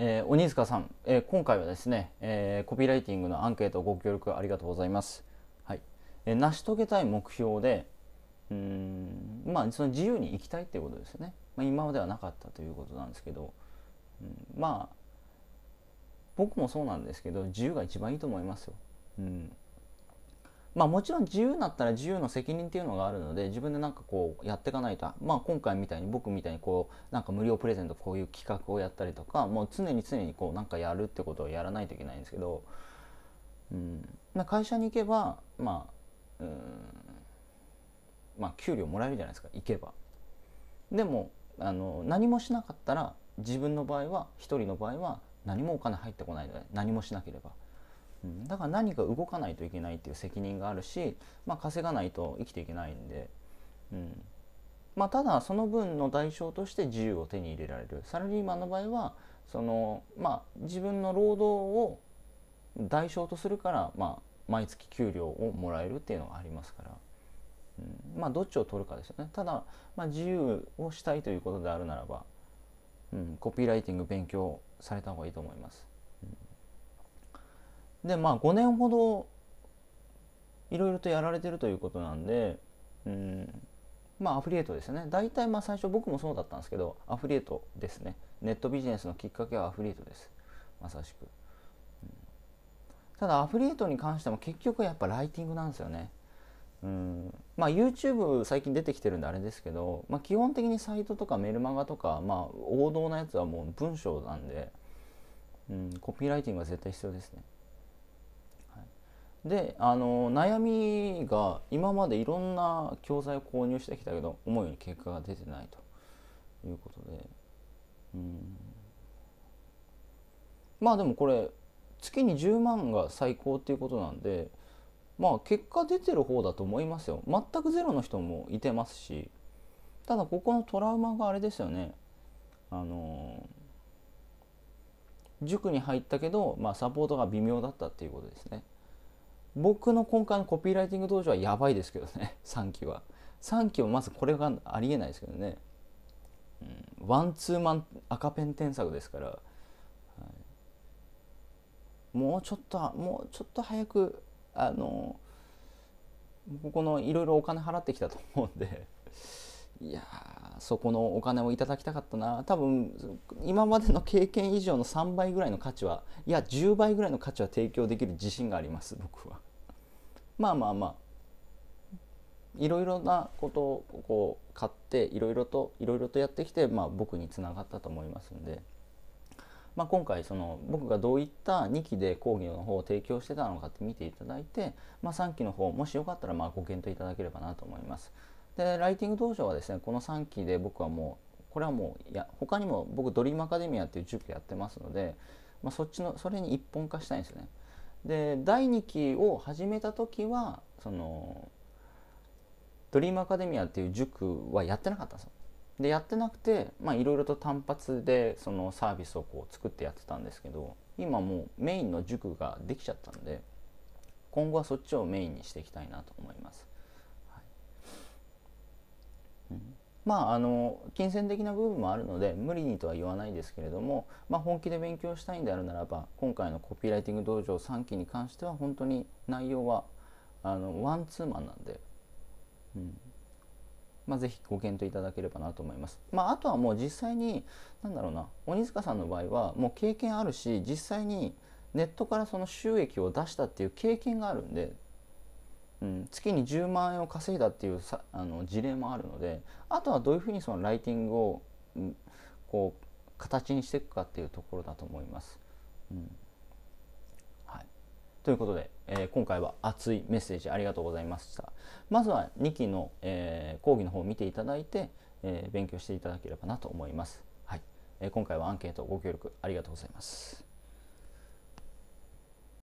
えー、鬼塚さん、えー、今回はですね、えー、コピーライティングのアンケートご協力ありがとうございます。はいえー、成し遂げたい目標でうんまあその自由に生きたいっていうことですよね、まあ、今まではなかったということなんですけど、うん、まあ僕もそうなんですけど自由が一番いいと思いますよ。うんまあ、もちろん自由になったら自由の責任っていうのがあるので自分で何かこうやっていかないと、まあ、今回みたいに僕みたいにこうなんか無料プレゼントこういう企画をやったりとかもう常に常にこうなんかやるってことをやらないといけないんですけど、うんま会社に行けば、まあうんまあ、給料もらえるじゃないですか行けば。でもあの何もしなかったら自分の場合は1人の場合は何もお金入ってこないので何もしなければ。だから何か動かないといけないっていう責任があるし、まあ、稼がないと生きていけないんで、うんまあ、ただその分の代償として自由を手に入れられるサラリーマンの場合はその、まあ、自分の労働を代償とするから、まあ、毎月給料をもらえるっていうのがありますから、うん、まあどっちを取るかですよねただ、まあ、自由をしたいということであるならば、うん、コピーライティング勉強された方がいいと思います。でまあ5年ほどいろいろとやられてるということなんで、うん、まあアフリエイトですね大体まあ最初僕もそうだったんですけどアフリエイトですねネットビジネスのきっかけはアフリエイトですまさしく、うん、ただアフリエイトに関しても結局やっぱライティングなんですよねうんまあ YouTube 最近出てきてるんであれですけど、まあ、基本的にサイトとかメルマガとか、まあ、王道なやつはもう文章なんで、うん、コピーライティングは絶対必要ですねであの悩みが今までいろんな教材を購入してきたけど思うように結果が出てないということでうんまあでもこれ月に10万が最高っていうことなんでまあ結果出てる方だと思いますよ全くゼロの人もいてますしただここのトラウマがあれですよねあの塾に入ったけど、まあ、サポートが微妙だったっていうことですね。僕の今回のコピーライティング道場はやばいですけどね3 期は3期はまずこれがありえないですけどね、うん、ワンツーマン赤ペン添削ですから、はい、もうちょっともうちょっと早くあのここのいろいろお金払ってきたと思うんでいやそこのお金をいただきたかったな多分今までの経験以上の3倍ぐらいの価値はいや10倍ぐらいの価値は提供できる自信があります僕は。まあまあまあいろいろなことをこう買っていろいろといろいろとやってきて、まあ、僕につながったと思いますんで、まあ、今回その僕がどういった2期で講義の方を提供してたのかって見ていただいて、まあ、3期の方もしよかったらまあご検討いただければなと思います。でライティング道場はですねこの3期で僕はもうこれはもういや他にも僕ドリームアカデミアっていう塾やってますので、まあ、そっちのそれに一本化したいんですよね。で第2期を始めた時はそのドリームアカデミアっていう塾はやってなかったんですよ。でやってなくていろいろと単発でそのサービスをこう作ってやってたんですけど今もうメインの塾ができちゃったんで今後はそっちをメインにしていきたいなと思います。まあ、あの金銭的な部分もあるので無理にとは言わないですけれども、まあ、本気で勉強したいんであるならば今回のコピーライティング道場3期に関しては本当に内容はあのワンツーマンなんで、うんまあ、ぜひご検討いただければなと思います。まあ、あとはもう実際に何だろうな鬼塚さんの場合はもう経験あるし実際にネットからその収益を出したっていう経験があるんでうん、月に10万円を稼いだっていうさあの事例もあるのであとはどういうふうにそのライティングを、うん、こう形にしていくかっていうところだと思います。うんはい、ということで、えー、今回は熱いメッセージありがとうございました。まずは2期の、えー、講義の方を見ていただいて、えー、勉強していただければなと思います。はいえ今回はアンケートご協力ありがとうございます。